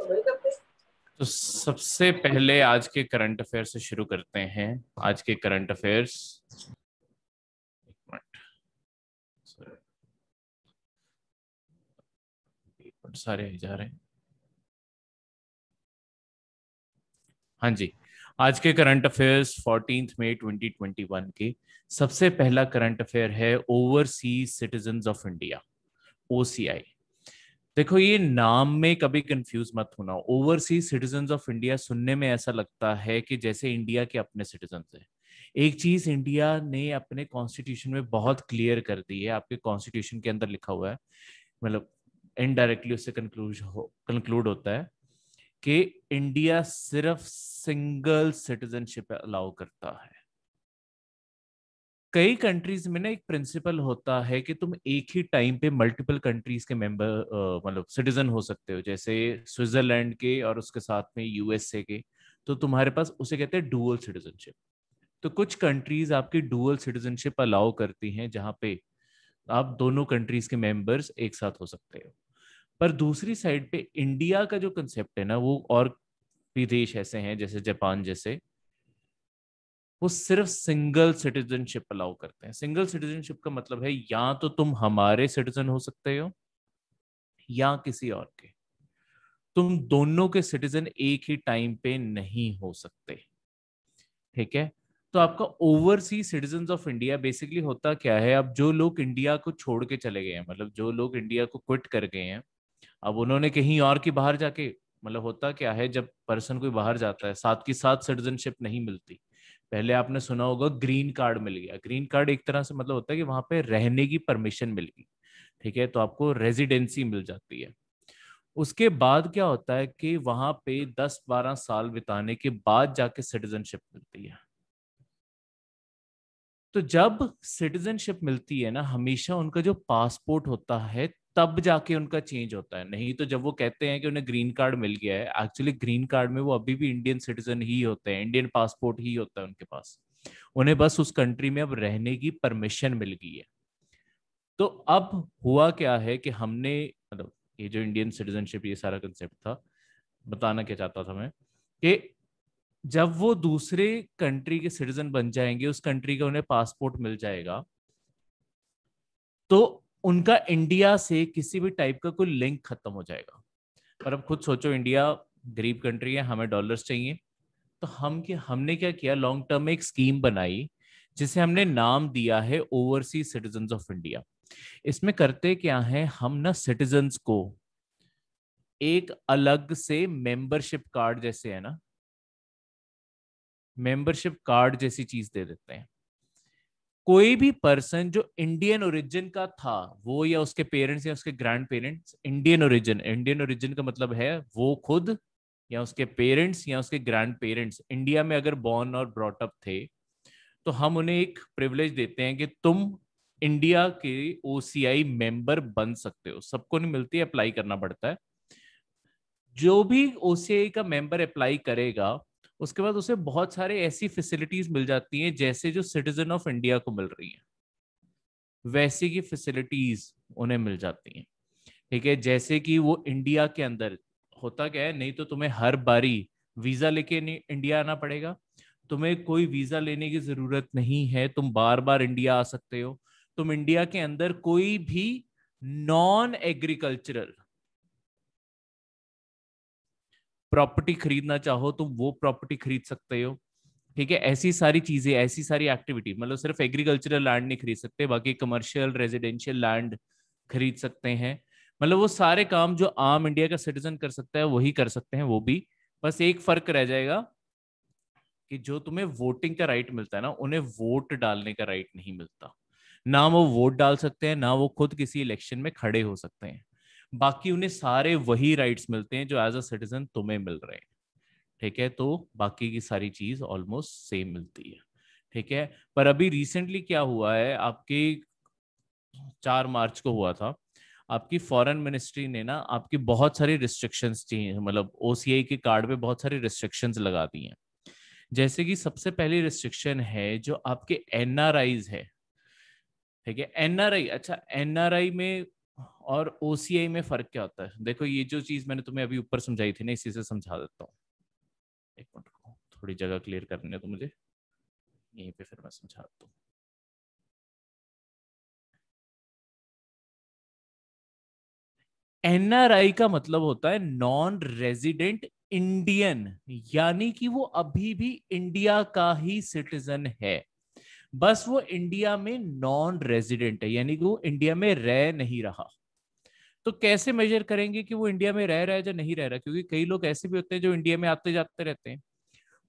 तो सबसे पहले आज के करंट अफेयर से शुरू करते हैं आज के करंट अफेयर्स सारे जा रहे हैं हाँ जी आज के करंट अफेयर्स फोर्टीन मई 2021 के सबसे पहला करंट अफेयर है overseas citizen of India OCI देखो ये नाम में कभी कंफ्यूज मत होना ओवरसीज सिटीजन ऑफ इंडिया सुनने में ऐसा लगता है कि जैसे इंडिया के अपने सिटीजन है एक चीज इंडिया ने अपने कॉन्स्टिट्यूशन में बहुत क्लियर कर दी है आपके कॉन्स्टिट्यूशन के अंदर लिखा हुआ है मतलब इनडायरेक्टली उससे कंक्लूज हो कंक्लूड होता है कि इंडिया सिर्फ सिंगल सिटीजनशिप अलाउ करता है कई कंट्रीज में ना एक प्रिंसिपल होता है कि तुम एक ही टाइम पे मल्टीपल कंट्रीज के मेंबर मतलब सिटीजन हो सकते हो जैसे स्विट्जरलैंड के और उसके साथ में यूएसए के तो तुम्हारे पास उसे कहते हैं डुअल सिटीजनशिप तो कुछ कंट्रीज आपकी डुअल सिटीजनशिप अलाउ करती हैं जहाँ पे आप दोनों कंट्रीज के मेंबर्स एक साथ हो सकते हो पर दूसरी साइड पे इंडिया का जो कंसेप्ट है ना वो और भी देश ऐसे हैं जैसे जापान जैसे वो सिर्फ सिंगल सिटीजनशिप अलाउ करते हैं सिंगल सिटीजनशिप का मतलब है या तो तुम हमारे सिटीजन हो सकते हो या किसी और के तुम दोनों के सिटीजन एक ही टाइम पे नहीं हो सकते ठीक है तो आपका oversea citizen of India basically होता क्या है अब जो लोग इंडिया को छोड़ के चले गए हैं मतलब जो लोग इंडिया को क्विट कर गए हैं अब उन्होंने कहीं और के बाहर जाके मतलब होता क्या है जब पर्सन कोई बाहर जाता है साथ की साथ सिटीजनशिप नहीं मिलती पहले आपने सुना होगा ग्रीन कार्ड मिल गया ग्रीन कार्ड एक तरह से मतलब होता है कि वहां पे रहने की परमिशन मिल गई ठीक है तो आपको रेजिडेंसी मिल जाती है उसके बाद क्या होता है कि वहां पे 10-12 साल बिताने के बाद जाके सिटीजनशिप मिलती है तो जब सिटीजनशिप मिलती है ना हमेशा उनका जो पासपोर्ट होता है तब जाके उनका चेंज होता है नहीं तो जब वो कहते हैं कि उन्हें ग्रीन कार्ड मिल गया है एक्चुअली ग्रीन कार्ड में वो अभी भी इंडियन सिटीजन ही होते हैं इंडियन पासपोर्ट ही होता है उनके पास उन्हें बस उस कंट्री में अब रहने की परमिशन मिल गई है तो अब हुआ क्या है कि हमने मतलब ये जो इंडियन सिटीजनशिप ये सारा कंसेप्ट था बताना क्या चाहता था मैं कि जब वो दूसरे कंट्री के सिटीजन बन जाएंगे उस कंट्री का उन्हें पासपोर्ट मिल जाएगा तो उनका इंडिया से किसी भी टाइप का कोई लिंक खत्म हो जाएगा पर अब खुद सोचो इंडिया गरीब कंट्री है हमें डॉलर्स चाहिए तो हम क्या हमने क्या किया लॉन्ग टर्म में एक स्कीम बनाई जिसे हमने नाम दिया है ओवरसीज सिटीजन ऑफ इंडिया इसमें करते क्या है हम ना सिटीजन को एक अलग से मेंबरशिप कार्ड जैसे है ना मेंबरशिप कार्ड जैसी चीज दे देते हैं कोई भी पर्सन जो इंडियन ओरिजिन का था वो या उसके पेरेंट्स या उसके grand parents Indian origin Indian origin का मतलब है वो खुद या उसके पेरेंट्स या उसके ग्रैंड पेरेंट्स इंडिया में अगर बॉर्न और ब्रॉटअप थे तो हम उन्हें एक प्रिविलेज देते हैं कि तुम इंडिया के ओ मेंबर बन सकते हो सबको नहीं मिलती अप्लाई करना पड़ता है जो भी ओ का मेंबर अप्लाई करेगा उसके बाद उसे बहुत सारे ऐसी फैसिलिटीज मिल जाती हैं जैसे जो सिटीजन ऑफ इंडिया को मिल रही है वैसे की फैसिलिटीज उन्हें मिल जाती हैं ठीक है जैसे कि वो इंडिया के अंदर होता क्या है नहीं तो तुम्हें हर बारी वीजा लेके इंडिया आना पड़ेगा तुम्हें कोई वीजा लेने की जरूरत नहीं है तुम बार बार इंडिया आ सकते हो तुम इंडिया के अंदर कोई भी नॉन एग्रीकल्चरल प्रॉपर्टी खरीदना चाहो तो वो प्रॉपर्टी खरीद सकते हो ठीक है ऐसी सारी चीजें ऐसी सारी एक्टिविटी मतलब सिर्फ एग्रीकल्चरल लैंड नहीं खरीद सकते बाकी कमर्शियल रेजिडेंशियल लैंड खरीद सकते हैं मतलब वो सारे काम जो आम इंडिया का सिटीजन कर सकता है वही कर सकते हैं वो भी बस एक फर्क रह जाएगा कि जो तुम्हें वोटिंग का राइट मिलता है ना उन्हें वोट डालने का राइट नहीं मिलता ना वो वोट डाल सकते हैं ना वो खुद किसी इलेक्शन में खड़े हो सकते हैं बाकी उन्हें सारे वही राइट्स मिलते हैं जो एज अ सिटीजन तुम्हें मिल रहे हैं ठीक है तो बाकी की सारी चीज ऑलमोस्ट सेम मिलती है ठीक है पर अभी रिसेंटली क्या हुआ है आपके चार मार्च को हुआ था आपकी फॉरेन मिनिस्ट्री ने ना आपकी बहुत सारी रिस्ट्रिक्शंस चाहिए मतलब ओसीआई के कार्ड पे बहुत सारी रिस्ट्रिक्शंस लगा दी हैं जैसे कि सबसे पहली रिस्ट्रिक्शन है जो आपके एनआरआईज है ठीक है एनआरआई अच्छा एनआरआई में और ओ में फर्क क्या होता है देखो ये जो चीज मैंने तुम्हें अभी ऊपर समझाई थी ना इसी से समझा देता हूँ एक मिनट को थोड़ी जगह क्लियर है तो मुझे यहीं पे फिर मैं समझा देता हूँ एनआरआई का मतलब होता है नॉन रेजिडेंट इंडियन यानी कि वो अभी भी इंडिया का ही सिटीजन है बस वो इंडिया में नॉन रेजिडेंट है यानी कि वो इंडिया में रह नहीं रहा तो कैसे मेजर करेंगे कि वो इंडिया में रह रहा है या नहीं रह रहा क्योंकि कई लोग ऐसे भी होते हैं जो इंडिया में आते जाते रहते हैं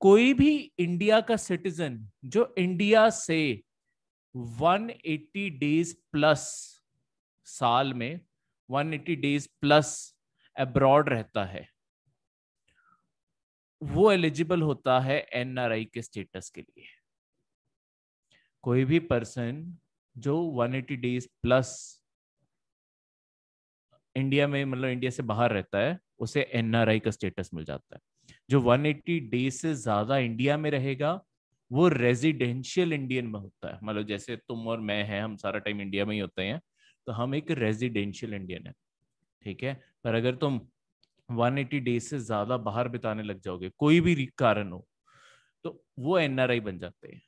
कोई भी इंडिया का सिटीजन जो इंडिया से 180 डेज प्लस साल में 180 डेज प्लस अब्रॉड रहता है वो एलिजिबल होता है एनआरआई के स्टेटस के लिए कोई भी पर्सन जो 180 डेज प्लस इंडिया में मतलब इंडिया से बाहर रहता है उसे एनआरआई का स्टेटस मिल जाता है जो 180 डेज से ज्यादा इंडिया में रहेगा वो रेजिडेंशियल इंडियन में होता है मतलब जैसे तुम और मैं हैं हम सारा टाइम इंडिया में ही होते हैं तो हम एक रेजिडेंशियल इंडियन है ठीक है पर अगर तुम 180 डेज से ज्यादा बाहर बिताने लग जाओगे कोई भी कारण हो तो वो एनआरआई बन जाते हैं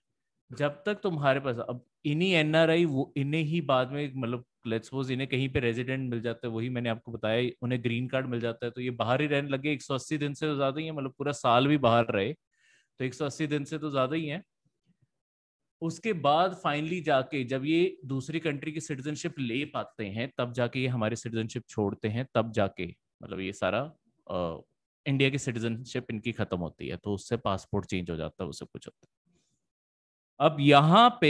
जब तक तुम्हारे पास अब इन्हीं एनआरआई वो इन्हें ही बाद में मतलब लेट्स सपोज इन्हें कहीं पे रेजिडेंट मिल जाता है वही मैंने आपको बताया उन्हें ग्रीन कार्ड मिल जाता है तो ये बाहर ही रहने लगे एक सौ अस्सी दिन से तो ज्यादा ही है मतलब पूरा साल भी बाहर रहे तो एक सौ अस्सी दिन से तो ज्यादा ही है उसके बाद फाइनली जाके जब ये दूसरी कंट्री की सिटीजनशिप ले पाते हैं तब जाके ये हमारी सिटीजनशिप छोड़ते हैं तब जाके मतलब ये सारा आ, इंडिया की सिटीजनशिप इनकी खत्म होती है तो उससे पासपोर्ट चेंज हो जाता है उससे कुछ होता है अब यहाँ पे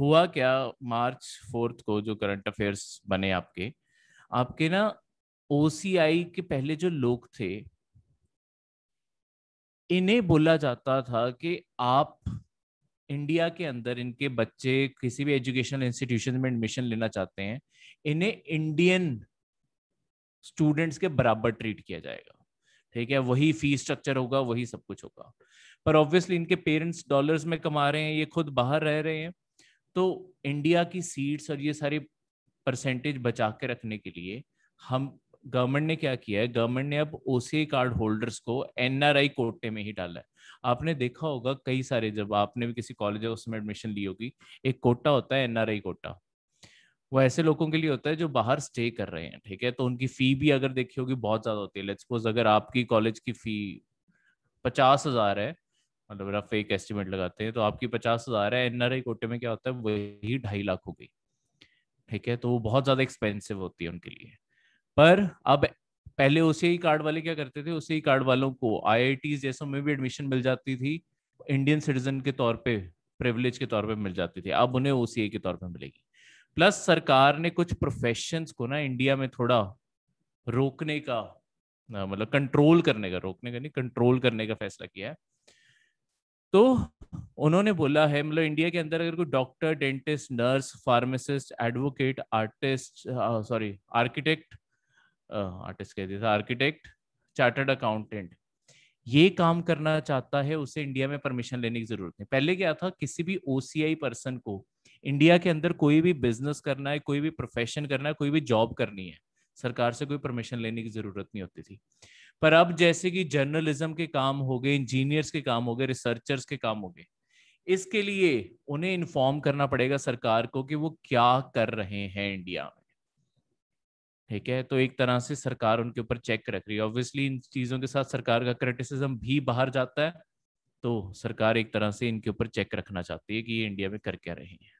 हुआ क्या मार्च फोर्थ को जो करंट अफेयर्स बने आपके आपके ना ओसीआई के पहले जो लोग थे इन्हें बोला जाता था कि आप इंडिया के अंदर इनके बच्चे किसी भी एजुकेशनल इंस्टीट्यूशन में एडमिशन लेना चाहते हैं इन्हें इंडियन स्टूडेंट्स के बराबर ट्रीट किया जाएगा ठीक है वही फीस स्ट्रक्चर होगा वही सब कुछ होगा पर ऑब्वियसली इनके पेरेंट्स डॉलर्स में कमा रहे हैं ये खुद बाहर रह रहे हैं तो इंडिया की सीट्स और ये सारी परसेंटेज बचा के रखने के लिए हम गवर्नमेंट ने क्या किया है गवर्नमेंट ने अब ओसीआई कार्ड होल्डर्स को एनआरआई कोटे में ही डाला है आपने देखा होगा कई सारे जब आपने भी किसी कॉलेज या उसमें एडमिशन ली होगी एक कोटा होता है एनआरआई कोटा वो ऐसे लोगों के लिए होता है जो बाहर स्टे कर रहे हैं ठीक है तो उनकी फी भी अगर देखी होगी बहुत ज्यादा होती है लेट्स सपोज अगर आपकी कॉलेज की फी पचास हजार है मतलब मेरा फेक एस्टिमेट लगाते हैं तो आपकी पचास हजार है आई कोटे में क्या होता है वही ढाई लाख हो गई ठीक है तो वो बहुत ज्यादा एक्सपेंसिव होती है उनके लिए पर अब पहले उसी कार्ड वाले क्या करते थे उसी कार्ड वालों को आई आई टी जैसों में भी एडमिशन मिल जाती थी इंडियन सिटीजन के तौर पे प्रिविलेज के तौर पे मिल जाती थी अब उन्हें ओसीए के तौर पे मिलेगी प्लस सरकार ने कुछ प्रोफेशन को ना इंडिया में थोड़ा रोकने का मतलब कंट्रोल करने का रोकने का नहीं कंट्रोल करने का फैसला किया है तो उन्होंने बोला है मतलब इंडिया के अंदर अगर कोई doctor dentist nurse pharmacist advocate artist sorry architect artist कह दिया था आर्किटेक्ट चार्टर्ड अकाउंटेंट ये काम करना चाहता है उसे इंडिया में परमिशन लेने की जरूरत नहीं पहले क्या था किसी भी ओसीआई पर्सन को इंडिया के अंदर कोई भी बिजनेस करना है कोई भी प्रोफेशन करना है कोई भी जॉब करनी है सरकार से कोई परमिशन लेने की जरूरत नहीं होती थी पर अब जैसे कि जर्नलिज्म के काम हो गए इंजीनियर्स के काम हो गए रिसर्चर्स के काम हो गए इसके लिए उन्हें इन्फॉर्म करना पड़ेगा सरकार को कि वो क्या कर रहे हैं इंडिया में ठीक है तो एक तरह से सरकार उनके ऊपर चेक रख रही है ऑब्वियसली इन चीजों के साथ सरकार का क्रिटिसिज्म भी बाहर जाता है तो सरकार एक तरह से इनके ऊपर चेक रखना चाहती है कि ये इंडिया में कर क्या रहे हैं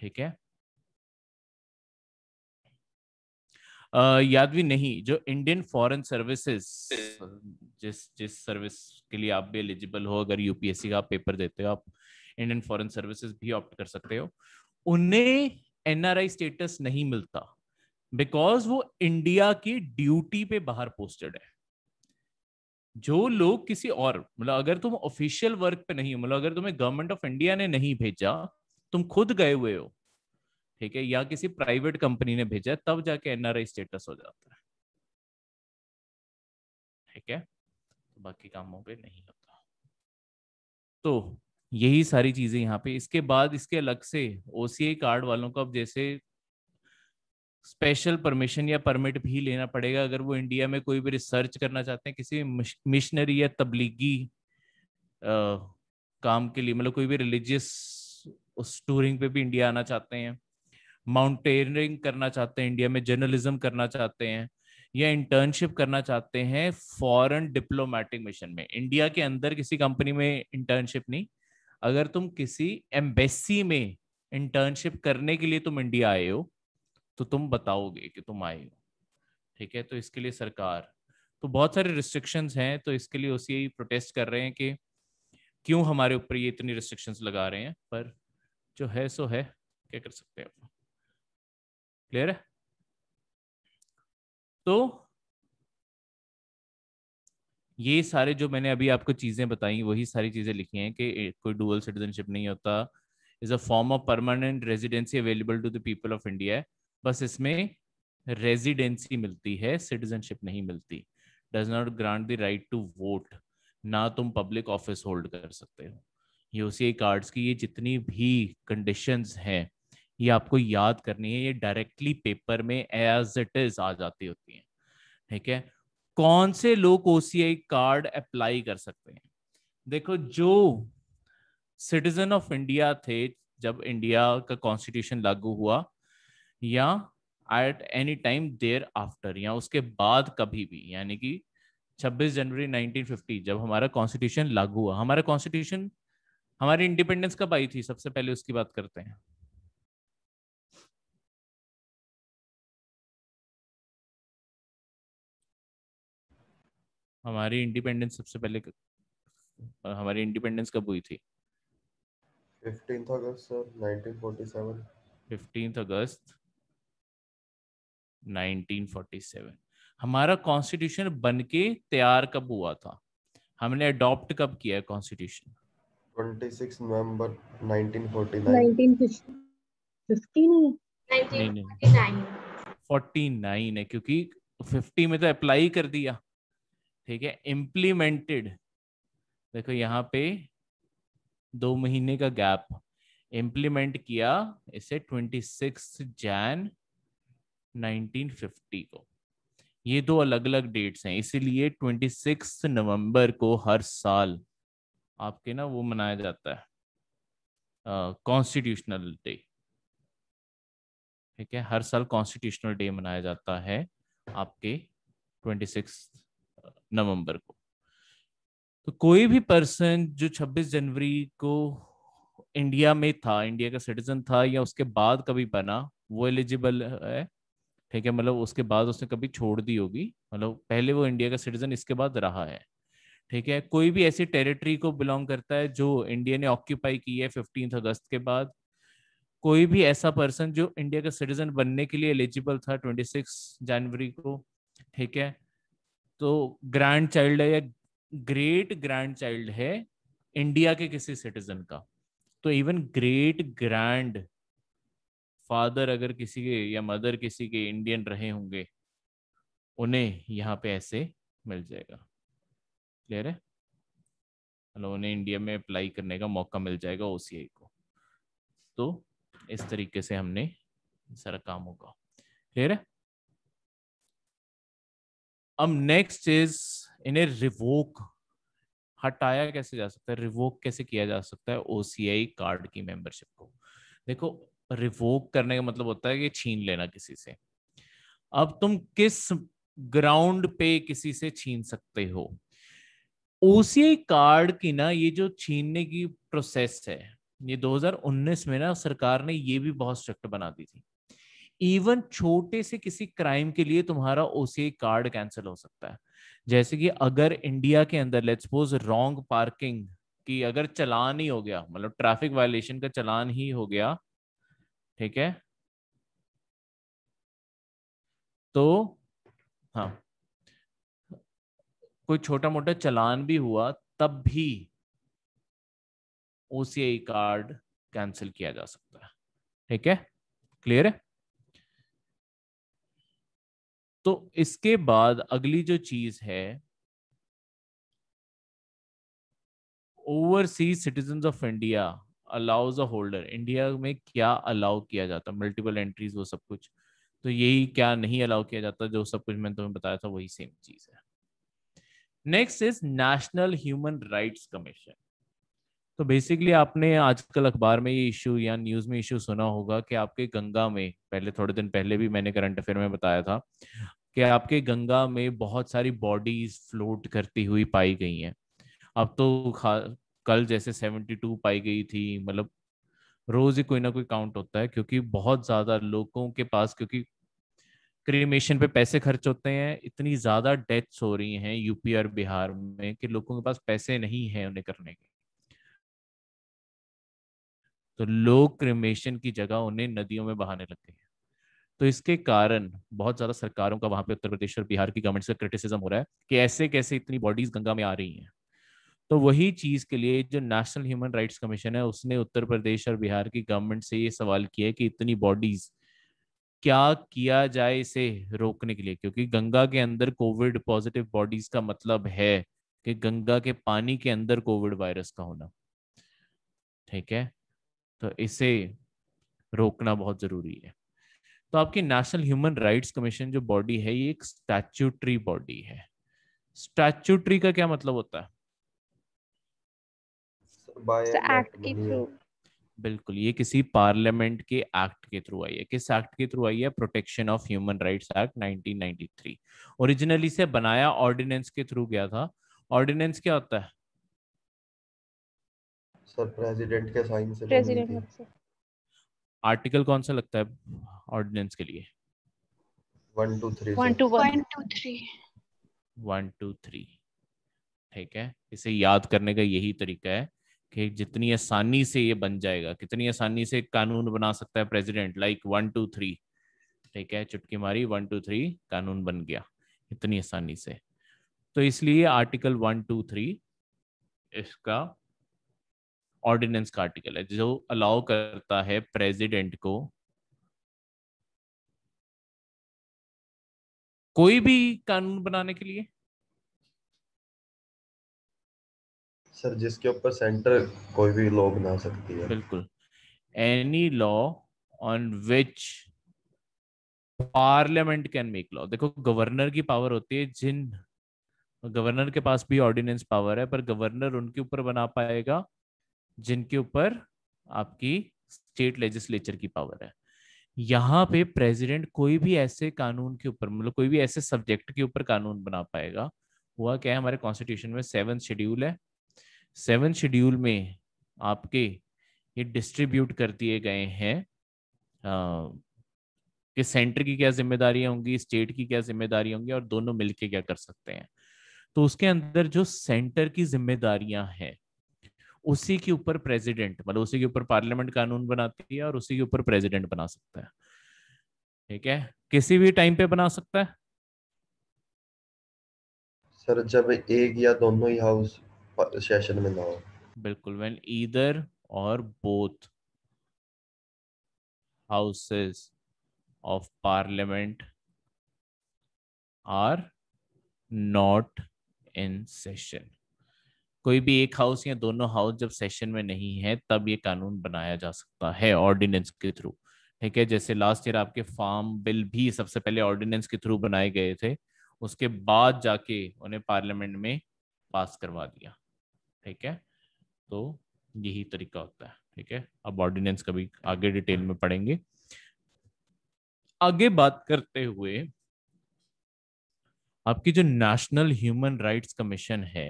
ठीक है भी नहीं जो इंडियन फॉरेन सर्विसेज जिस जिस सर्विस के लिए आप भी एलिजिबल हो अगर यूपीएससी का पेपर देते हो आप इंडियन फॉरेन सर्विसेज भी ऑप्ट कर सकते हो उन्हें एनआरआई स्टेटस नहीं मिलता बिकॉज वो इंडिया की ड्यूटी पे बाहर पोस्टेड है जो लोग किसी और मतलब अगर तुम ऑफिशियल वर्क पे नहीं हो मतलब अगर तुम्हें गवर्नमेंट ऑफ इंडिया ने नहीं भेजा तुम खुद गए हुए हो ठीक है या किसी प्राइवेट कंपनी ने भेजा तब जाके एनआरआई स्टेटस हो जाता है ठीक है तो बाकी कामों पे नहीं होता तो यही सारी चीजें यहाँ पे इसके बाद इसके अलग से ओसीए कार्ड वालों को अब जैसे स्पेशल परमिशन या परमिट भी लेना पड़ेगा अगर वो इंडिया में कोई भी रिसर्च करना चाहते हैं किसी मिशनरी या तबलीगी आ, काम के लिए मतलब कोई भी रिलीजियस उस टूरिंग पे भी इंडिया आना चाहते हैं माउंटेनियरिंग करना चाहते हैं इंडिया में जर्नलिज्म करना चाहते हैं या इंटर्नशिप करना चाहते हैं फॉरेन डिप्लोमेटिक मिशन में इंडिया के अंदर किसी कंपनी में इंटर्नशिप नहीं अगर तुम किसी एम्बेसी में इंटर्नशिप करने के लिए तुम इंडिया आए हो तो तुम बताओगे कि तुम आए हो ठीक है तो इसके लिए सरकार तो बहुत सारे रिस्ट्रिक्शंस हैं तो इसके लिए ही प्रोटेस्ट कर रहे हैं कि क्यों हमारे ऊपर ये इतनी रिस्ट्रिक्शंस लगा रहे हैं पर जो है सो है क्या कर सकते हैं आप क्लियर है तो ये सारे जो मैंने अभी आपको चीजें बताई वही सारी चीजें लिखी हैं कि कोई डुअल सिटीजनशिप नहीं होता is a form of permanent residency available to the people of India बस इसमें रेजिडेंसी मिलती है सिटीजनशिप नहीं मिलती does not grant the right to vote ना तुम पब्लिक ऑफिस होल्ड कर सकते हो यूसीआई कार्ड्स की ये जितनी भी कंडीशंस हैं ये आपको याद करनी है ये डायरेक्टली पेपर में एज इट इज आ जाती होती है ठीक है कौन से लोग ओसीआई कार्ड अप्लाई कर सकते हैं देखो जो सिटीजन ऑफ इंडिया थे जब इंडिया का कॉन्स्टिट्यूशन लागू हुआ या at any time thereafter या उसके बाद कभी भी यानी कि 26 जनवरी 1950 जब हमारा कॉन्स्टिट्यूशन लागू हुआ हमारा कॉन्स्टिट्यूशन हमारी इंडिपेंडेंस कब आई थी सबसे पहले उसकी बात करते हैं हमारी इंडिपेंडेंस सबसे पहले हमारी इंडिपेंडेंस कब हुई थी 15th अगस्त सर 1947 15th अगस्त 1947 हमारा कॉन्स्टिट्यूशन बनके तैयार कब हुआ था हमने अडॉप्ट कब किया है कॉन्स्टिट्यूशन 26 नवंबर 1949 1949 49 है क्योंकि 50 में तो अप्लाई कर दिया ठीक है इम्प्लीमेंटेड देखो यहाँ पे दो महीने का गैप इम्प्लीमेंट किया इसे ट्वेंटी सिक्स जैन 1950 को ये दो अलग अलग डेट्स हैं इसीलिए 26 नवंबर को हर साल आपके ना वो मनाया जाता है कॉन्स्टिट्यूशनल डे ठीक है हर साल कॉन्स्टिट्यूशनल डे मनाया जाता है आपके ट्वेंटी सिक्स नवंबर को तो कोई भी पर्सन जो 26 जनवरी को इंडिया में था इंडिया का सिटीजन था या उसके बाद कभी बना वो एलिजिबल है ठीक है मतलब उसके बाद उसने कभी छोड़ दी होगी मतलब पहले वो इंडिया का सिटीजन इसके बाद रहा है ठीक है कोई भी ऐसी टेरिटरी को बिलोंग करता है जो इंडिया ने ऑक्यूपाई की है फिफ्टीन अगस्त के बाद कोई भी ऐसा पर्सन जो इंडिया का सिटीजन बनने के लिए एलिजिबल था 26 जनवरी को ठीक है तो ग्रैंड चाइल्ड है या ग्रेट ग्रैंड चाइल्ड है इंडिया के किसी सिटीजन का तो इवन ग्रेट ग्रैंड फादर अगर किसी के या मदर किसी के इंडियन रहे होंगे उन्हें यहाँ पे ऐसे मिल जाएगा क्लियर है मतलब उन्हें इंडिया में अप्लाई करने का मौका मिल जाएगा ओ को तो इस तरीके से हमने सारा काम होगा क्लियर है अब नेक्स्ट इज इन्हें रिवोक हटाया कैसे जा सकता है रिवोक कैसे किया जा सकता है ओसीआई कार्ड की मेंबरशिप को देखो रिवोक करने का मतलब होता है कि छीन लेना किसी से अब तुम किस ग्राउंड पे किसी से छीन सकते हो ओसीआई कार्ड की ना ये जो छीनने की प्रोसेस है ये 2019 में ना सरकार ने ये भी बहुत स्ट्रिक्ट बना दी थी इवन छोटे से किसी क्राइम के लिए तुम्हारा ओसीआई कार्ड कैंसिल हो सकता है जैसे कि अगर इंडिया के अंदर लेट्स सपोज रॉन्ग पार्किंग की अगर चलान ही हो गया मतलब ट्रैफिक वायलेशन का चलान ही हो गया ठीक है तो हाँ कोई छोटा मोटा चलान भी हुआ तब भी ओसीआई कार्ड कैंसिल किया जा सकता है ठीक है क्लियर है तो इसके बाद अगली जो चीज है overseas citizen of India allows a holder India में क्या अलाउ किया जाता मल्टीपल एंट्रीज वो सब कुछ तो यही क्या नहीं अलाउ किया जाता जो सब कुछ मैंने तुम्हें बताया था वही सेम चीज है next is national human rights commission तो बेसिकली आपने आजकल अखबार में ये इशू या न्यूज़ में इशू सुना होगा कि आपके गंगा में पहले थोड़े दिन पहले भी मैंने करंट अफेयर में बताया था कि आपके गंगा में बहुत सारी बॉडीज फ्लोट करती हुई पाई गई हैं अब तो कल जैसे 72 पाई गई थी मतलब रोज ही कोई ना कोई काउंट होता है क्योंकि बहुत ज्यादा लोगों के पास क्योंकि क्रीमेशन पे पैसे खर्च होते हैं इतनी ज्यादा डेथ्स हो रही हैं यूपी और बिहार में कि लोगों के पास पैसे नहीं है उन्हें करने के तो लोग क्रिमेशन की जगह उन्हें नदियों में बहाने लग गए तो इसके कारण बहुत ज्यादा सरकारों का वहां पे उत्तर प्रदेश और बिहार की गवर्नमेंट से क्रिटिसिज्म हो रहा है कि ऐसे कैसे इतनी बॉडीज गंगा में आ रही हैं तो वही चीज के लिए जो नेशनल ह्यूमन राइट्स कमीशन है उसने उत्तर प्रदेश और बिहार की गवर्नमेंट से ये सवाल किया है कि इतनी बॉडीज क्या किया जाए इसे रोकने के लिए क्योंकि गंगा के अंदर कोविड पॉजिटिव बॉडीज का मतलब है कि गंगा के पानी के अंदर कोविड वायरस का होना ठीक है तो इसे रोकना बहुत जरूरी है तो आपकी नेशनल ह्यूमन राइट्स कमीशन जो बॉडी है ये एक स्टैचूटरी बॉडी है स्टैचूटरी का क्या मतलब होता है बिल्कुल ये किसी पार्लियामेंट के एक्ट के थ्रू आई है किस एक्ट के थ्रू आई है protection of human rights act 1993 originally से बनाया ऑर्डिनेंस के थ्रू गया था ऑर्डिनेंस क्या होता है सर प्रेसिडेंट के साइन से प्रेसिडेंट आर्टिकल कौन सा लगता है ऑर्डिनेंस के लिए वन ठीक है इसे याद करने का यही तरीका है कि जितनी आसानी से ये बन जाएगा कितनी आसानी से कानून बना सकता है president like one two three ठीक है चुटकी मारी वन टू थ्री कानून बन गया इतनी आसानी से तो इसलिए आर्टिकल वन टू थ्री इसका ऑर्डिनेंस का आर्टिकल है जो अलाउ करता है प्रेसिडेंट को कोई भी कानून बनाने के लिए सर जिसके ऊपर सेंटर कोई भी लॉ बना सकती है बिल्कुल any law on which parliament can make law देखो गवर्नर की पावर होती है जिन गवर्नर के पास भी ऑर्डिनेंस पावर है पर गवर्नर उनके ऊपर बना पाएगा जिनके ऊपर आपकी स्टेट लेजिस्लेचर की पावर है यहाँ पे प्रेसिडेंट कोई भी ऐसे कानून के ऊपर मतलब कोई भी ऐसे सब्जेक्ट के ऊपर कानून बना पाएगा हुआ क्या है हमारे कॉन्स्टिट्यूशन में सेवन शेड्यूल है सेवन शेड्यूल में आपके ये डिस्ट्रीब्यूट कर दिए गए हैं कि सेंटर की क्या जिम्मेदारियां होंगी स्टेट की क्या जिम्मेदारियां होंगी और दोनों मिलके क्या कर सकते हैं तो उसके अंदर जो सेंटर की जिम्मेदारियां हैं उसी के ऊपर प्रेसिडेंट मतलब उसी के ऊपर पार्लियामेंट कानून बनाती है और उसी के ऊपर प्रेसिडेंट बना सकता है ठीक है किसी भी टाइम पे बना सकता है सर जब एक या दोनों ही हाउस सेशन में ना हो बिल्कुल व्हेन ईदर और both houses of parliament are not in session कोई भी एक हाउस या दोनों हाउस जब सेशन में नहीं है तब ये कानून बनाया जा सकता है ऑर्डिनेंस के थ्रू ठीक है जैसे लास्ट ईयर आपके फार्म बिल भी सबसे पहले ऑर्डिनेंस के थ्रू बनाए गए थे उसके बाद जाके उन्हें पार्लियामेंट में पास करवा दिया ठीक है तो यही तरीका होता है ठीक है अब ऑर्डिनेंस कभी आगे डिटेल में पढ़ेंगे आगे बात करते हुए आपकी जो नेशनल ह्यूमन राइट्स कमीशन है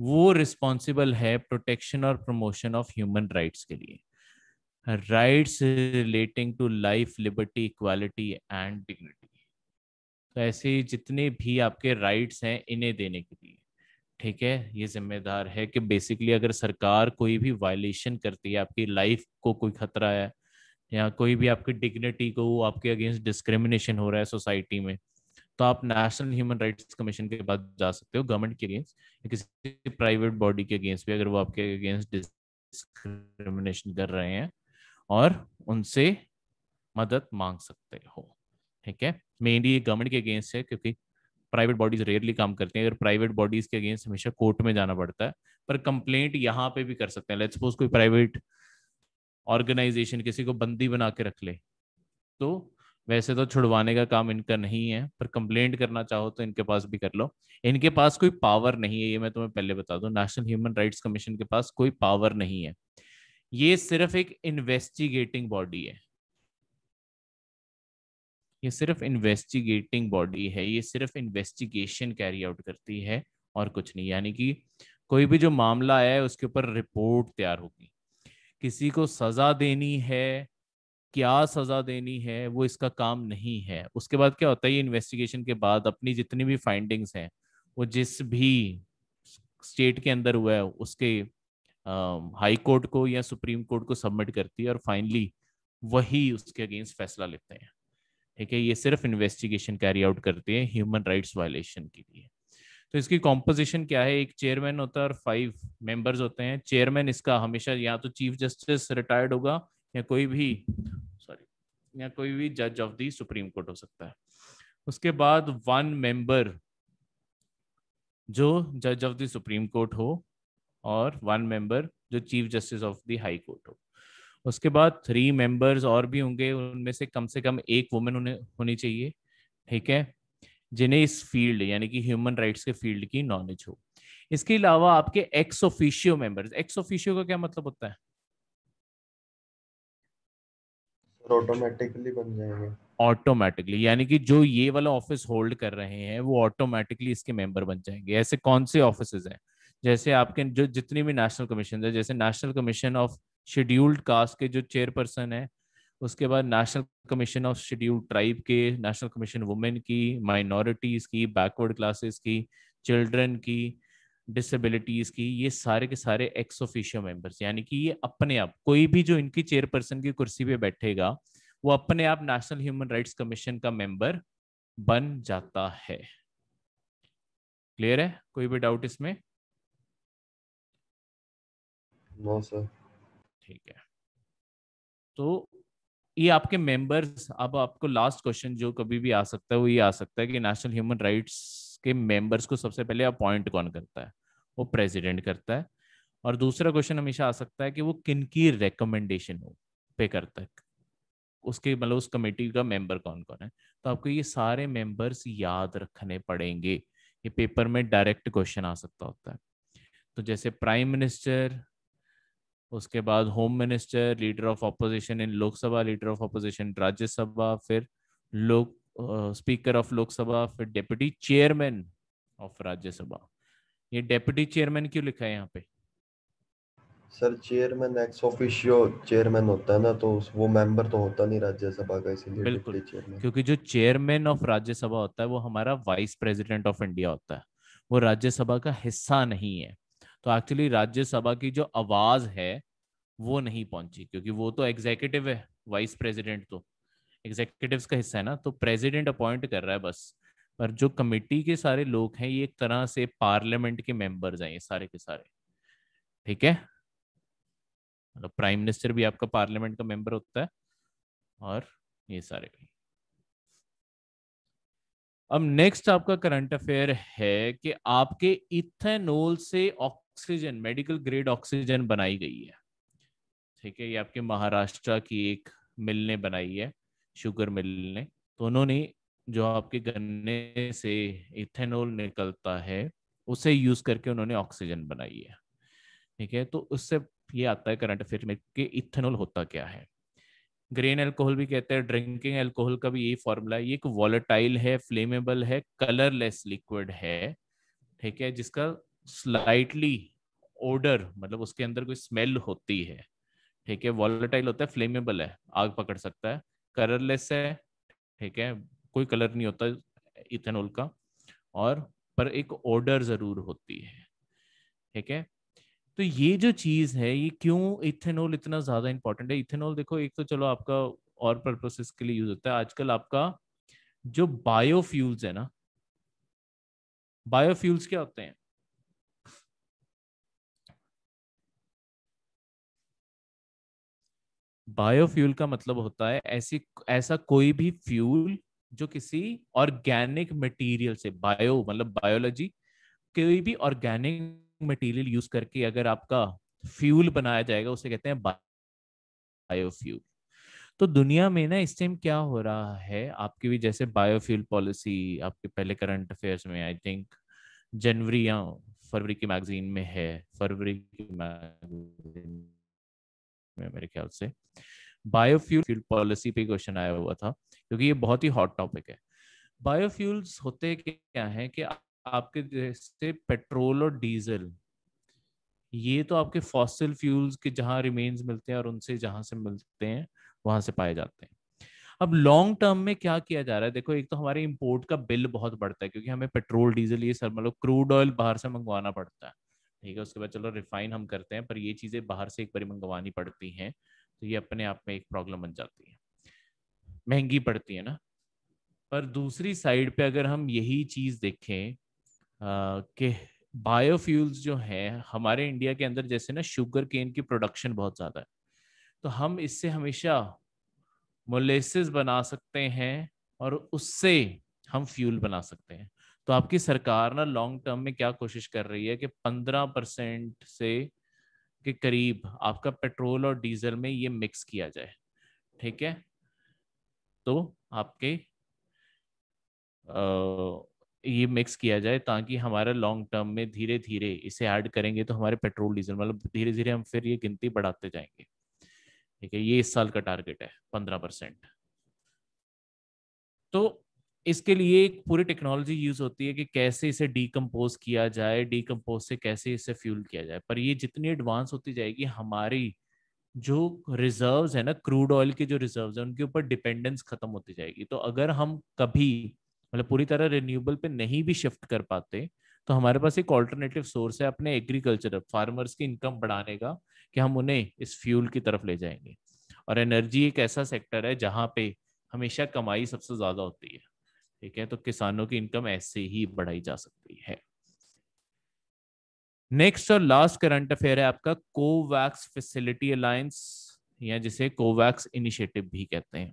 वो रिस्पॉन्सिबल है प्रोटेक्शन और प्रमोशन ऑफ ह्यूमन राइट्स के लिए rights relating to life liberty equality and dignity तो ऐसे जितने भी आपके राइट्स हैं इन्हें देने के लिए ठीक है ये जिम्मेदार है कि बेसिकली अगर सरकार कोई भी वायलेशन करती है आपकी लाइफ को कोई खतरा है या कोई भी आपकी डिग्निटी को आपके अगेंस्ट डिस्क्रिमिनेशन हो रहा है सोसाइटी में तो आप नेशनल ह्यूमन राइट्स कमीशन के पास जा सकते हो गवर्नमेंट के अगेंस्ट या किसी प्राइवेट बॉडी के अगेंस्ट भी अगर वो आपके अगेंस्ट डिस्क्रिमिनेशन कर रहे हैं और उनसे मदद मांग सकते हो ठीक है मेनली ये गवर्नमेंट के अगेंस्ट है क्योंकि प्राइवेट बॉडीज रेयरली काम करते हैं अगर प्राइवेट बॉडीज के अगेंस्ट हमेशा कोर्ट में जाना पड़ता है पर कंप्लेंट यहाँ पे भी कर सकते हैं लेट्स सपोज कोई प्राइवेट ऑर्गेनाइजेशन किसी को बंदी बना के रख ले तो वैसे तो छुड़वाने का काम इनका नहीं है पर कंप्लेंट करना चाहो तो इनके पास भी कर लो इनके पास कोई पावर नहीं है ये मैं तुम्हें पहले बता दूं नेशनल ह्यूमन राइट्स कमीशन के पास कोई पावर नहीं है ये सिर्फ एक इन्वेस्टिगेटिंग बॉडी है ये सिर्फ इन्वेस्टिगेटिंग बॉडी है ये सिर्फ इन्वेस्टिगेशन कैरी आउट करती है और कुछ नहीं यानी कि कोई भी जो मामला है उसके ऊपर रिपोर्ट तैयार होगी किसी को सजा देनी है क्या सजा देनी है वो इसका काम नहीं है उसके बाद क्या होता है ये इन्वेस्टिगेशन के बाद अपनी जितनी भी फाइंडिंग्स हैं वो जिस भी स्टेट के अंदर हुआ है उसके हाई कोर्ट को या सुप्रीम कोर्ट को सबमिट करती है और फाइनली वही उसके अगेंस्ट फैसला लेते हैं ठीक है ये सिर्फ इन्वेस्टिगेशन कैरी आउट करते हैं ह्यूमन राइट्स वायलेशन के लिए तो इसकी कॉम्पोजिशन क्या है एक चेयरमैन होता है और फाइव मेंबर्स होते हैं चेयरमैन इसका हमेशा या तो चीफ जस्टिस रिटायर्ड होगा या कोई भी सॉरी या कोई भी जज ऑफ दी सुप्रीम कोर्ट हो सकता है उसके बाद वन मेंबर जो जज ऑफ द सुप्रीम कोर्ट हो और वन मेंबर जो chief justice of the high court हो उसके बाद थ्री मेंबर्स और भी होंगे उनमें से कम से कम एक वुमेन होने होनी चाहिए ठीक है जिन्हें इस फील्ड यानी कि ह्यूमन राइट्स के फील्ड की नॉलेज हो इसके अलावा आपके ex officio members ex officio का क्या मतलब होता है ऑटोमेटिकली बन जाएंगे ऑटोमेटिकली यानी कि जो ये वाला ऑफिस होल्ड कर रहे हैं वो ऑटोमेटिकली इसके मेंबर बन जाएंगे ऐसे कौन से ऑफिस हैं जैसे आपके जो जितनी भी नेशनल कमीशन है जैसे national commission of scheduled caste के जो चेयरपर्सन है उसके बाद national commission of scheduled tribe के नेशनल कमीशन वुमेन की माइनॉरिटीज़ की बैकवर्ड क्लासेस की चिल्ड्रन की डिसेबिलिटीज की ये सारे के सारे एक्स ऑफिशियो मेंबर्स यानी कि ये अपने आप कोई भी जो इनकी चेयरपर्सन की कुर्सी पे बैठेगा वो अपने आप नेशनल ह्यूमन राइट्स कमीशन का मेंबर बन जाता है क्लियर है कोई भी डाउट इसमें नो सर ठीक है तो ये आपके मेंबर्स अब आपको लास्ट क्वेश्चन जो कभी भी आ सकता है वो ये आ सकता है कि नेशनल ह्यूमन राइट्स के मेंबर्स को सबसे पहले अपॉइंट कौन करता है वो प्रेसिडेंट करता है और दूसरा क्वेश्चन हमेशा आ सकता है कि वो किन की रिकमेंडेशन हो पे करता है उसके मतलब उस कमेटी का मेंबर कौन कौन है तो आपको ये सारे मेंबर्स याद रखने पड़ेंगे ये पेपर में डायरेक्ट क्वेश्चन आ सकता होता है तो जैसे प्राइम मिनिस्टर उसके बाद home minister leader of opposition in Lok Sabha leader of opposition Rajya Sabha फिर लोक स्पीकर ऑफ लोकसभा फिर डेप्यूटी चेयरमैन ऑफ राज्यसभा ये डेप्यूटी चेयरमैन क्यों लिखा है यहाँ पे sir chairman ex officio chairman होता है ना तो वो मेंबर तो होता नहीं राज्यसभा का इसलिए बिल्कुल क्योंकि जो चेयरमैन ऑफ राज्यसभा होता है वो हमारा वाइस प्रेसिडेंट ऑफ इंडिया होता है वो राज्यसभा का हिस्सा नहीं है तो एक्चुअली राज्यसभा की जो आवाज है वो नहीं पहुंची क्योंकि वो तो एग्जीक्यूटिव है वाइस प्रेसिडेंट तो एग्जीक्यूटिव्स का हिस्सा है ना तो प्रेसिडेंट अपॉइंट कर रहा है बस पर जो कमेटी के सारे लोग हैं ये एक तरह से पार्लियामेंट के मेंबर्स हैं ये सारे के सारे ठीक है मतलब प्राइम मिनिस्टर भी आपका पार्लियामेंट का मेंबर होता है और ये सारे भी अब नेक्स्ट आपका करंट अफेयर है कि आपके इथेनॉल से ऑक्सीजन मेडिकल ग्रेड ऑक्सीजन बनाई गई है ठीक है ये आपके महाराष्ट्र की एक मिल ने बनाई है शुगर मिल ने तो उन्होंने जो आपके गन्ने से इथेनॉल निकलता है उसे यूज करके उन्होंने ऑक्सीजन बनाई है ठीक है तो उससे ये आता है करंट अफेयर में कि इथेनॉल होता क्या है ग्रेन अल्कोहल भी कहते हैं ड्रिंकिंग अल्कोहल का भी यही फॉर्मूला है ये एक वॉलेटाइल है फ्लेमेबल है कलरलेस लिक्विड है ठीक है जिसका स्लाइटली ओडर मतलब उसके अंदर कोई स्मेल होती है ठीक है वॉलेटाइल होता है फ्लेमेबल है आग पकड़ सकता है कलरलेस है ठीक है कोई कलर नहीं होता इथेनॉल का और पर एक ऑर्डर जरूर होती है ठीक है तो ये जो चीज है ये क्यों इथेनॉल इतना ज्यादा इंपॉर्टेंट है इथेनॉल देखो एक तो चलो आपका और पर्पसेस के लिए यूज होता है आजकल आपका जो बायोफ्यूल्स है ना बायोफ्यूल्स क्या होते हैं बायोफ्यूल का मतलब होता है ऐसी ऐसा कोई भी फ्यूल जो किसी ऑर्गेनिक मटेरियल से बायो मतलब बायोलॉजी कोई भी ऑर्गेनिक मटेरियल यूज करके अगर आपका फ्यूल बनाया जाएगा उसे कहते हैं बायोफ्यूल तो दुनिया में ना इस टाइम क्या हो रहा है आपकी भी जैसे बायोफ्यूल पॉलिसी आपके पहले करंट अफेयर्स में आई थिंक जनवरी या फरवरी की मैगजीन में है फरवरी की मैगजीन में मेरे ख्याल से बायोफ्यूल फ्यूल पॉलिसी पे क्वेश्चन आया हुआ था क्योंकि ये बहुत ही हॉट टॉपिक है बायोफ्यूल्स होते क्या है कि आपके जैसे पेट्रोल और डीजल ये तो आपके फॉसिल फ्यूल्स के जहां रिमेन्स मिलते हैं और उनसे जहां से मिलते हैं वहां से पाए जाते हैं अब लॉन्ग टर्म में क्या किया जा रहा है देखो एक तो हमारे इंपोर्ट का बिल बहुत बढ़ता है क्योंकि हमें पेट्रोल डीजल ये सब मतलब क्रूड ऑयल बाहर से मंगवाना पड़ता है ठीक है उसके बाद चलो रिफाइन हम करते हैं पर ये चीज़ें बाहर से एक बार मंगवानी पड़ती हैं तो ये अपने आप में एक प्रॉब्लम बन जाती है महंगी पड़ती है ना पर दूसरी साइड पे अगर हम यही चीज़ देखें कि बायोफ्यूल्स जो है हमारे इंडिया के अंदर जैसे ना शुगर केन की प्रोडक्शन बहुत ज़्यादा है तो हम इससे हमेशा मोलेसिस बना सकते हैं और उससे हम फ्यूल बना सकते हैं तो आपकी सरकार ना लॉन्ग टर्म में क्या कोशिश कर रही है कि पंद्रह परसेंट से के करीब आपका पेट्रोल और डीजल में ये मिक्स किया जाए ठीक है तो आपके ये मिक्स किया जाए ताकि हमारा लॉन्ग टर्म में धीरे धीरे इसे ऐड करेंगे तो हमारे पेट्रोल डीजल मतलब धीरे धीरे हम फिर ये गिनती बढ़ाते जाएंगे ठीक है ये इस साल का टारगेट है पंद्रह परसेंट तो इसके लिए एक पूरी टेक्नोलॉजी यूज होती है कि कैसे इसे डीकम्पोज किया जाए डीकम्पोज से कैसे इसे फ्यूल किया जाए पर ये जितनी एडवांस होती जाएगी हमारी जो रिजर्व्स है ना क्रूड ऑयल के जो रिजर्व्स है उनके ऊपर डिपेंडेंस खत्म होती जाएगी तो अगर हम कभी मतलब पूरी तरह रिन्यूएबल पे नहीं भी शिफ्ट कर पाते तो हमारे पास एक ऑल्टरनेटिव सोर्स है अपने एग्रीकल्चर फार्मर्स की इनकम बढ़ाने का कि हम उन्हें इस फ्यूल की तरफ ले जाएंगे और एनर्जी एक ऐसा सेक्टर है जहाँ पे हमेशा कमाई सबसे ज्यादा होती है ठीक है तो किसानों की इनकम ऐसे ही बढ़ाई जा सकती है नेक्स्ट और लास्ट करंट अफेयर है आपका कोवैक्स फैसिलिटी अलायंस या जिसे कोवैक्स इनिशिएटिव भी कहते हैं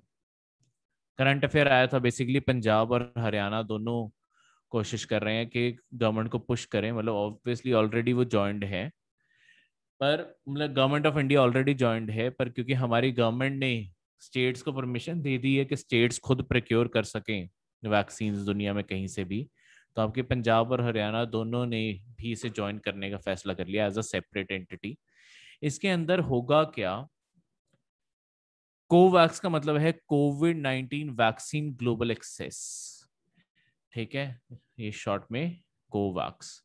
करंट अफेयर आया था बेसिकली पंजाब और हरियाणा दोनों कोशिश कर रहे हैं कि गवर्नमेंट को पुश करें मतलब ऑब्वियसली ऑलरेडी वो ज्वाइंट है पर मतलब government of India already joint है पर क्योंकि हमारी गवर्नमेंट ने स्टेट्स को परमिशन दे दी है कि स्टेट्स खुद प्रोक्योर कर सकें वैक्सीन दुनिया में कहीं से भी तो आपके पंजाब और हरियाणा दोनों ने भी इसे ज्वाइन करने का फैसला कर लिया एज अ सेपरेट एंटिटी इसके अंदर होगा क्या कोवैक्स का मतलब है COVID nineteen vaccine global access ठीक है ये शॉर्ट में कोवैक्स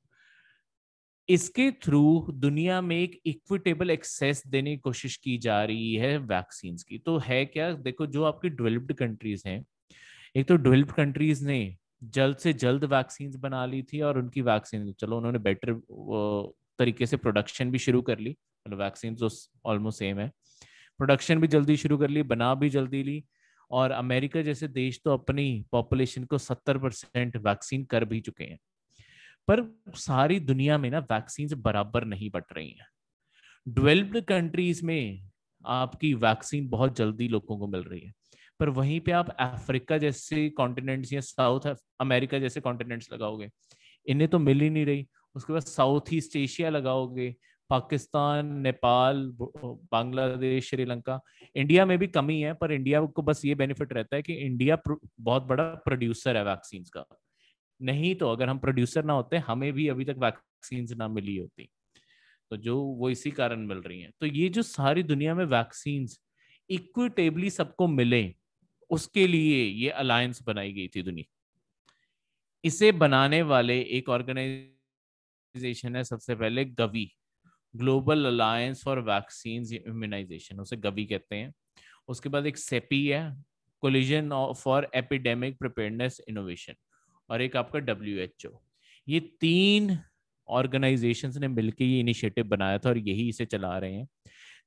इसके थ्रू दुनिया में एक इक्विटेबल एक्सेस देने की कोशिश की जा रही है वैक्सीन की तो है क्या देखो जो आपकी डेवलप्ड कंट्रीज हैं एक तो डेवलप्ड कंट्रीज ने जल्द से जल्द वैक्सीन बना ली थी और उनकी वैक्सीन चलो उन्होंने बेटर तरीके से प्रोडक्शन भी शुरू कर ली मतलब वैक्सीन तो ऑलमोस्ट सेम है प्रोडक्शन भी जल्दी शुरू कर ली बना भी जल्दी ली और अमेरिका जैसे देश तो अपनी पॉपुलेशन को सत्तर परसेंट वैक्सीन कर भी चुके हैं पर सारी दुनिया में ना वैक्सीन बराबर नहीं बट रही हैं डेवलप्ड कंट्रीज में आपकी वैक्सीन बहुत जल्दी लोगों को मिल रही है पर वहीं पे आप अफ्रीका जैसे कॉन्टिनेंट्स या साउथ अमेरिका जैसे कॉन्टिनेंट्स लगाओगे इन्हें तो मिल ही नहीं रही उसके बाद साउथ ईस्ट एशिया लगाओगे पाकिस्तान नेपाल बांग्लादेश श्रीलंका इंडिया में भी कमी है पर इंडिया को बस ये बेनिफिट रहता है कि इंडिया बहुत बड़ा प्रोड्यूसर है वैक्सीन का नहीं तो अगर हम प्रोड्यूसर ना होते हमें भी अभी तक वैक्सीन ना मिली होती तो जो वो इसी कारण मिल रही हैं तो ये जो सारी दुनिया में वैक्सीन इक्विटेबली सबको मिले उसके लिए ये अलायंस बनाई गई थी दुनिया इसे बनाने वाले एक ऑर्गेनाइजेशन है सबसे पहले Gavi global alliance for vaccine immunisation उसे गवी कहते हैं उसके बाद एक सेपी है coalition for epidemic preparedness innovation और एक आपका डब्ल्यू एच ओ ये तीन ऑर्गेनाइजेशन ने मिलकर ये इनिशिएटिव बनाया था और यही इसे चला रहे हैं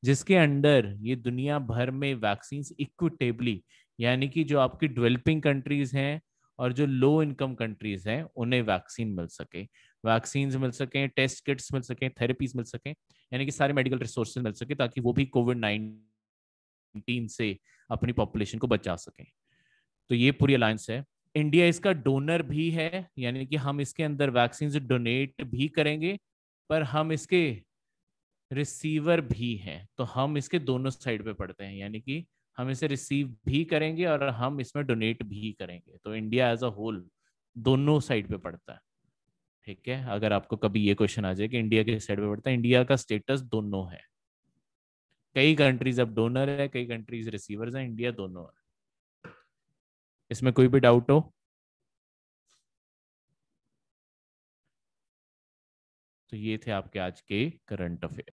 जिसके अंडर ये दुनिया भर में वैक्सीन इक्विटेबली यानी कि जो आपकी डेवलपिंग कंट्रीज हैं और जो लो इनकम कंट्रीज हैं उन्हें वैक्सीन मिल सके वैक्सीन मिल सके टेस्ट किट्स मिल सके थेरेपीज मिल सके यानी कि सारे मेडिकल रिसोर्सेज मिल सके ताकि वो भी कोविड नाइनटीन से अपनी पॉपुलेशन को बचा सकें तो ये पूरी अलायंस है इंडिया इसका डोनर भी है यानी कि हम इसके अंदर वैक्सीन डोनेट भी करेंगे पर हम इसके रिसीवर भी हैं तो हम इसके दोनों साइड पे पड़ते हैं यानी कि हम इसे रिसीव भी करेंगे और हम इसमें डोनेट भी करेंगे तो इंडिया एज अ होल दोनों साइड पे पड़ता है ठीक है अगर आपको कभी ये क्वेश्चन आ जाए कि इंडिया के साइड पे पड़ता है इंडिया का स्टेटस दोनों है कई कंट्रीज अब डोनर है कई कंट्रीज रिसीवर्स हैं इंडिया दोनों है इसमें कोई भी डाउट हो तो ये थे आपके आज के करंट अफेयर